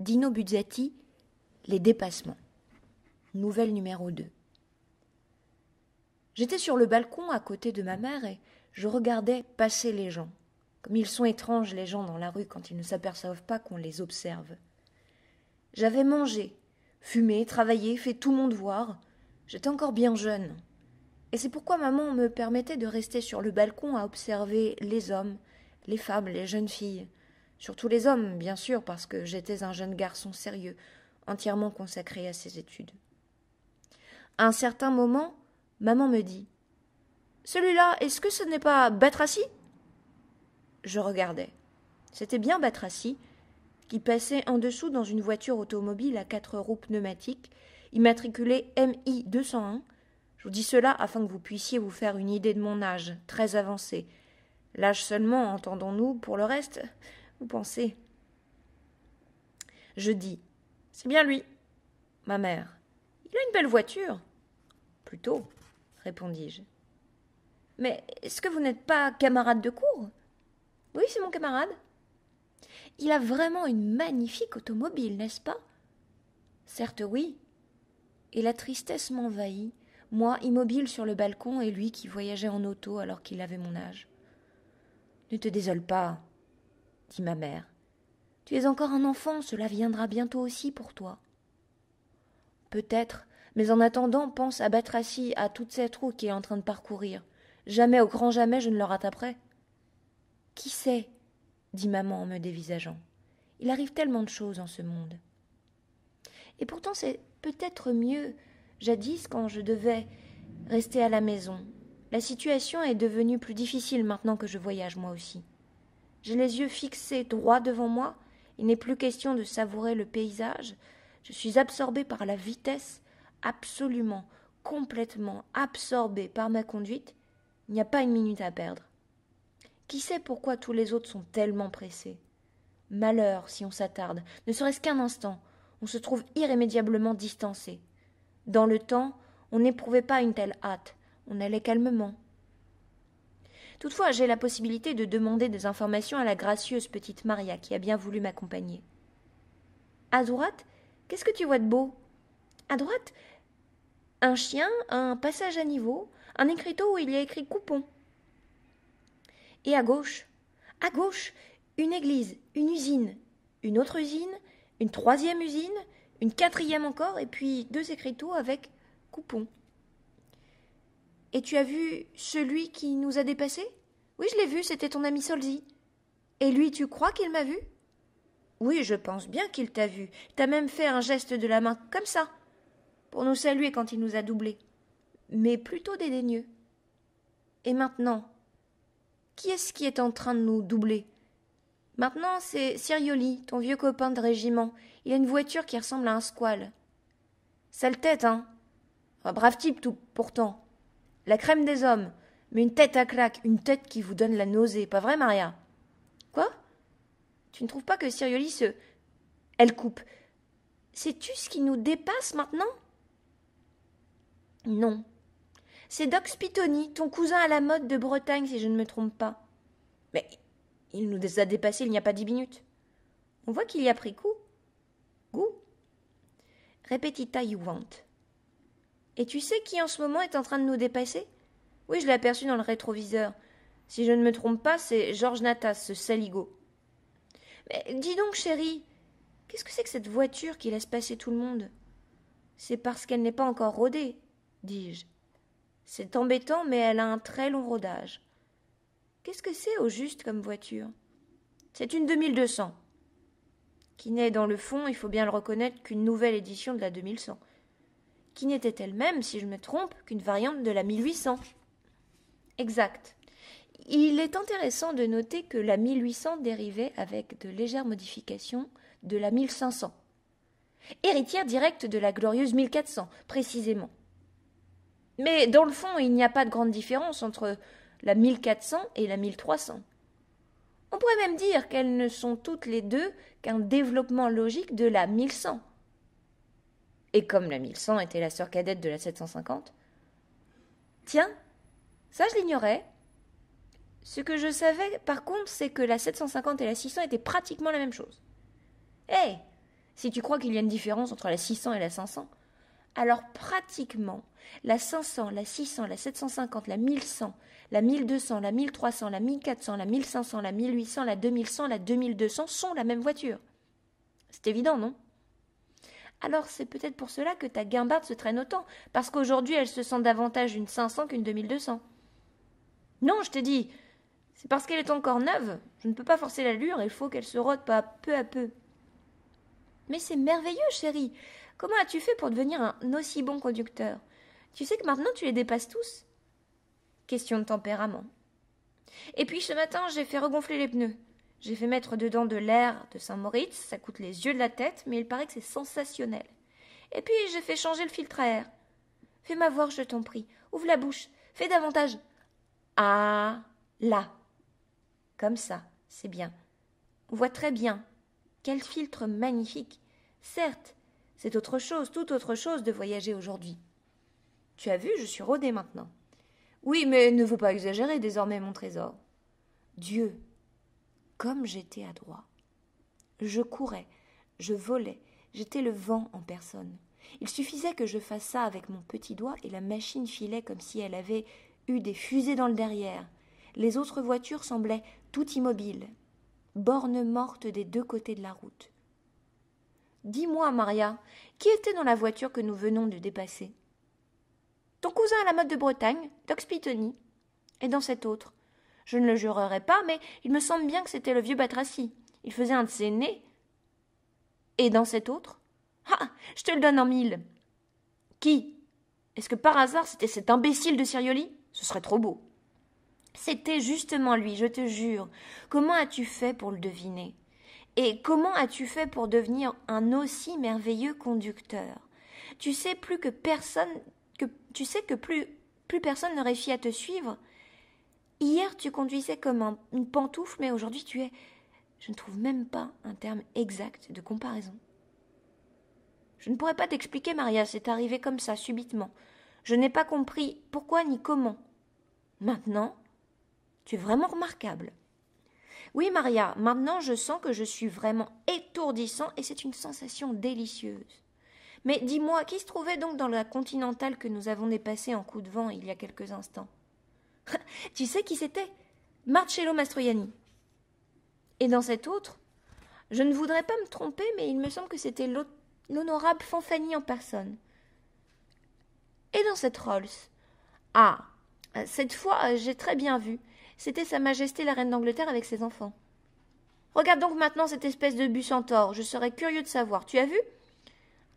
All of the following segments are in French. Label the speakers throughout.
Speaker 1: Dino Buzzati, Les dépassements. Nouvelle numéro 2. J'étais sur le balcon à côté de ma mère et je regardais passer les gens. Comme ils sont étranges, les gens dans la rue, quand ils ne s'aperçoivent pas qu'on les observe. J'avais mangé, fumé, travaillé, fait tout le monde voir. J'étais encore bien jeune. Et c'est pourquoi maman me permettait de rester sur le balcon à observer les hommes, les femmes, les jeunes filles Surtout les hommes, bien sûr, parce que j'étais un jeune garçon sérieux, entièrement consacré à ses études. À un certain moment, maman me dit Celui-là, est-ce que ce n'est pas Batraci Je regardais. C'était bien Batraci, qui passait en dessous dans une voiture automobile à quatre roues pneumatiques, immatriculée MI 201. Je vous dis cela afin que vous puissiez vous faire une idée de mon âge, très avancé. L'âge seulement, entendons-nous, pour le reste, vous pensez Je dis C'est bien lui. Ma mère Il a une belle voiture. Plutôt, répondis-je. Mais est-ce que vous n'êtes pas camarade de cours Oui, c'est mon camarade. Il a vraiment une magnifique automobile, n'est-ce pas Certes, oui. Et la tristesse m'envahit, moi immobile sur le balcon et lui qui voyageait en auto alors qu'il avait mon âge. Ne te désole pas, dit ma mère. Tu es encore un enfant, cela viendra bientôt aussi pour toi. Peut-être, mais en attendant, pense à assis à toute cette roue qui est en train de parcourir. Jamais, au grand jamais, je ne le rattraperai. Qui sait dit maman en me dévisageant. Il arrive tellement de choses en ce monde. Et pourtant, c'est peut-être mieux. Jadis, quand je devais rester à la maison, la situation est devenue plus difficile maintenant que je voyage moi aussi. J'ai les yeux fixés droit devant moi, il n'est plus question de savourer le paysage, je suis absorbé par la vitesse, absolument, complètement absorbé par ma conduite, il n'y a pas une minute à perdre. Qui sait pourquoi tous les autres sont tellement pressés Malheur si on s'attarde, ne serait-ce qu'un instant, on se trouve irrémédiablement distancé. Dans le temps, on n'éprouvait pas une telle hâte, on allait calmement, Toutefois, j'ai la possibilité de demander des informations à la gracieuse petite Maria qui a bien voulu m'accompagner. À droite, qu'est-ce que tu vois de beau À droite, un chien, un passage à niveau, un écriteau où il y a écrit coupon. Et à gauche, à gauche, une église, une usine, une autre usine, une troisième usine, une quatrième encore, et puis deux écriteaux avec coupon. Et tu as vu celui qui nous a dépassés Oui, je l'ai vu, c'était ton ami Solzi. Et lui, tu crois qu'il m'a vu Oui, je pense bien qu'il t'a vu. T'as même fait un geste de la main, comme ça, pour nous saluer quand il nous a doublés. Mais plutôt dédaigneux. Et maintenant Qui est-ce qui est en train de nous doubler Maintenant, c'est Sirioli, ton vieux copain de régiment. Il a une voiture qui ressemble à un squale. Sale tête, hein Un brave type, tout, pourtant la crème des hommes, mais une tête à claque, une tête qui vous donne la nausée, pas vrai, Maria Quoi Tu ne trouves pas que Sirioli se. Elle coupe. Sais-tu ce qui nous dépasse maintenant Non. C'est Doc Spitoni, ton cousin à la mode de Bretagne, si je ne me trompe pas. Mais il nous a dépassés il n'y a pas dix minutes. On voit qu'il y a pris coup. Goût. Repetita you want. Et tu sais qui en ce moment est en train de nous dépasser Oui, je l'ai aperçu dans le rétroviseur. Si je ne me trompe pas, c'est Georges Natas, ce Mais dis donc, chérie, qu'est-ce que c'est que cette voiture qui laisse passer tout le monde C'est parce qu'elle n'est pas encore rodée, dis-je. C'est embêtant, mais elle a un très long rodage. Qu'est-ce que c'est au juste comme voiture C'est une 2200, qui n'est dans le fond, il faut bien le reconnaître, qu'une nouvelle édition de la 2100 qui n'était elle-même, si je me trompe, qu'une variante de la 1800. Exact. Il est intéressant de noter que la 1800 dérivait avec de légères modifications de la 1500, héritière directe de la glorieuse 1400, précisément. Mais dans le fond, il n'y a pas de grande différence entre la 1400 et la 1300. On pourrait même dire qu'elles ne sont toutes les deux qu'un développement logique de la 1100 et comme la 1100 était la sœur cadette de la 750. Tiens, ça je l'ignorais. Ce que je savais par contre, c'est que la 750 et la 600 étaient pratiquement la même chose. Hé eh, Si tu crois qu'il y a une différence entre la 600 et la 500, alors pratiquement la 500, la 600, la 750, la 1100, la 1200, la 1300, la 1400, la 1500, la 1800, la 2100, la 2200 sont la même voiture. C'est évident, non alors c'est peut-être pour cela que ta guimbarde se traîne autant, parce qu'aujourd'hui elle se sent davantage une 500 qu'une 2200. Non, je te dis, c'est parce qu'elle est encore neuve, je ne peux pas forcer l'allure, il faut qu'elle se rote pas peu à peu. Mais c'est merveilleux, chérie. Comment as-tu fait pour devenir un aussi bon conducteur Tu sais que maintenant tu les dépasses tous Question de tempérament. Et puis ce matin, j'ai fait regonfler les pneus. J'ai fait mettre dedans de l'air de Saint-Moritz, ça coûte les yeux de la tête, mais il paraît que c'est sensationnel. Et puis j'ai fait changer le filtre à air. Fais-moi voir, je t'en prie. Ouvre la bouche, fais davantage. Ah, là. Comme ça, c'est bien. On voit très bien. Quel filtre magnifique. Certes, c'est autre chose, tout autre chose de voyager aujourd'hui. Tu as vu, je suis rodée maintenant. Oui, mais ne faut pas exagérer désormais, mon trésor. Dieu, comme j'étais adroit. Je courais, je volais, j'étais le vent en personne. Il suffisait que je fasse ça avec mon petit doigt et la machine filait comme si elle avait eu des fusées dans le derrière. Les autres voitures semblaient toutes immobiles, bornes mortes des deux côtés de la route. Dis-moi, Maria, qui était dans la voiture que nous venons de dépasser Ton cousin à la mode de Bretagne, Doc Et dans cette autre je ne le jurerai pas, mais il me semble bien que c'était le vieux Batraci. Il faisait un de ses nez. Et dans cet autre Ah Je te le donne en mille Qui Est-ce que par hasard c'était cet imbécile de Sirioli Ce serait trop beau. C'était justement lui, je te jure. Comment as-tu fait pour le deviner Et comment as-tu fait pour devenir un aussi merveilleux conducteur Tu sais plus que personne que tu sais que plus plus personne n'aurait réussit à te suivre Hier, tu conduisais comme une pantoufle, mais aujourd'hui, tu es. Je ne trouve même pas un terme exact de comparaison. Je ne pourrais pas t'expliquer, Maria, c'est arrivé comme ça, subitement. Je n'ai pas compris pourquoi ni comment. Maintenant, tu es vraiment remarquable. Oui, Maria, maintenant je sens que je suis vraiment étourdissant et c'est une sensation délicieuse. Mais dis-moi, qui se trouvait donc dans la continentale que nous avons dépassée en coup de vent il y a quelques instants tu sais qui c'était Marcello Mastroianni. Et dans cet autre, je ne voudrais pas me tromper, mais il me semble que c'était l'honorable Fanfani en personne. Et dans cette Rolls Ah, cette fois, j'ai très bien vu. C'était Sa Majesté la Reine d'Angleterre avec ses enfants. Regarde donc maintenant cette espèce de bus en Je serais curieux de savoir. Tu as vu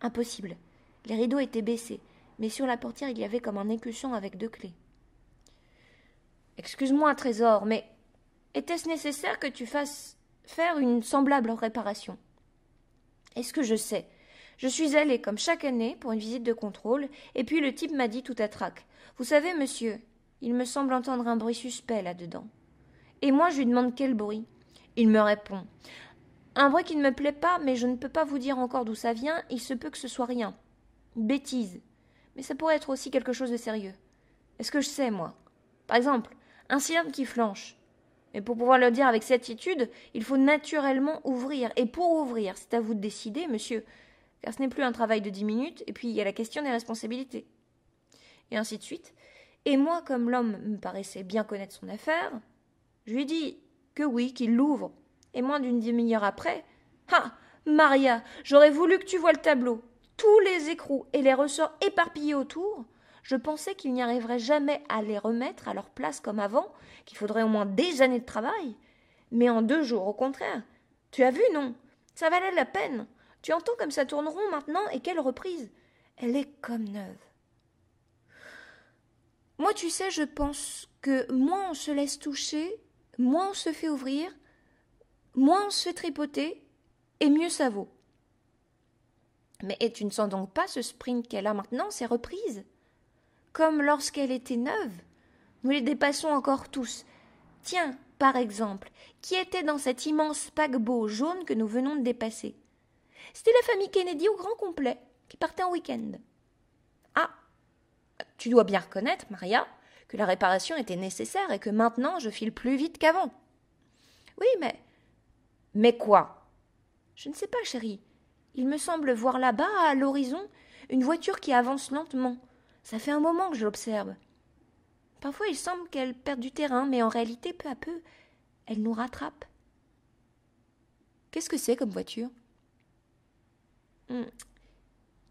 Speaker 1: Impossible. Les rideaux étaient baissés, mais sur la portière il y avait comme un écusson avec deux clés. Excuse-moi, Trésor, mais était-ce nécessaire que tu fasses faire une semblable réparation Est-ce que je sais Je suis allée, comme chaque année, pour une visite de contrôle, et puis le type m'a dit tout à trac Vous savez, monsieur, il me semble entendre un bruit suspect là-dedans. Et moi, je lui demande quel bruit. Il me répond Un bruit qui ne me plaît pas, mais je ne peux pas vous dire encore d'où ça vient, il se peut que ce soit rien. Bêtise. Mais ça pourrait être aussi quelque chose de sérieux. Est-ce que je sais, moi Par exemple, un cylindre qui flanche. Mais pour pouvoir le dire avec certitude, il faut naturellement ouvrir. Et pour ouvrir, c'est à vous de décider, monsieur, car ce n'est plus un travail de dix minutes, et puis il y a la question des responsabilités. Et ainsi de suite. Et moi, comme l'homme me paraissait bien connaître son affaire, je lui dis que oui, qu'il l'ouvre. Et moins d'une demi-heure après, ah, Maria, j'aurais voulu que tu vois le tableau. Tous les écrous et les ressorts éparpillés autour, je pensais qu'il n'y arriverait jamais à les remettre à leur place comme avant, qu'il faudrait au moins des années de travail. Mais en deux jours, au contraire. Tu as vu, non Ça valait la peine. Tu entends comme ça tourne rond maintenant et quelle reprise Elle est comme neuve. Moi, tu sais, je pense que moins on se laisse toucher, moins on se fait ouvrir, moins on se fait tripoter, et mieux ça vaut. Mais et tu ne sens donc pas ce sprint qu'elle a maintenant, ces reprises comme lorsqu'elle était neuve. Nous les dépassons encore tous. Tiens, par exemple, qui était dans cet immense paquebot jaune que nous venons de dépasser C'était la famille Kennedy au grand complet, qui partait en week-end. Ah Tu dois bien reconnaître, Maria, que la réparation était nécessaire et que maintenant je file plus vite qu'avant. Oui, mais. Mais quoi Je ne sais pas, chérie. Il me semble voir là-bas, à l'horizon, une voiture qui avance lentement. Ça fait un moment que je l'observe. Parfois il semble qu'elle perde du terrain, mais en réalité, peu à peu, elle nous rattrape. Qu'est-ce que c'est comme voiture hmm.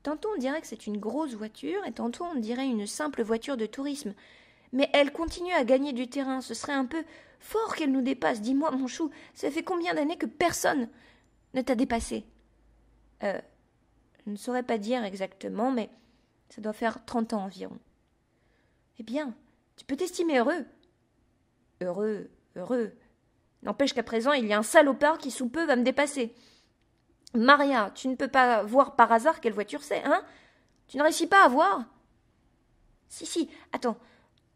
Speaker 1: Tantôt on dirait que c'est une grosse voiture et tantôt on dirait une simple voiture de tourisme. Mais elle continue à gagner du terrain, ce serait un peu fort qu'elle nous dépasse. Dis-moi, mon chou, ça fait combien d'années que personne ne t'a dépassé euh, Je ne saurais pas dire exactement, mais ça doit faire trente ans environ. Eh bien, tu peux t'estimer heureux. Heureux, heureux. N'empêche qu'à présent, il y a un salopard qui sous peu va me dépasser. Maria, tu ne peux pas voir par hasard quelle voiture c'est, hein Tu ne réussis pas à voir Si, si, attends.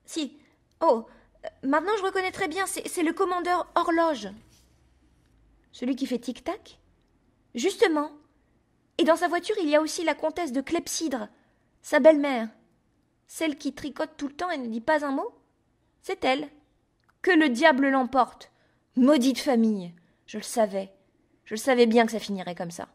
Speaker 1: Si. Oh, euh, maintenant je reconnais très bien, c'est le commandeur horloge. Celui qui fait tic-tac Justement. Et dans sa voiture, il y a aussi la comtesse de Clepsydre, sa belle-mère. Celle qui tricote tout le temps et ne dit pas un mot C'est elle. Que le diable l'emporte Maudite famille Je le savais. Je le savais bien que ça finirait comme ça.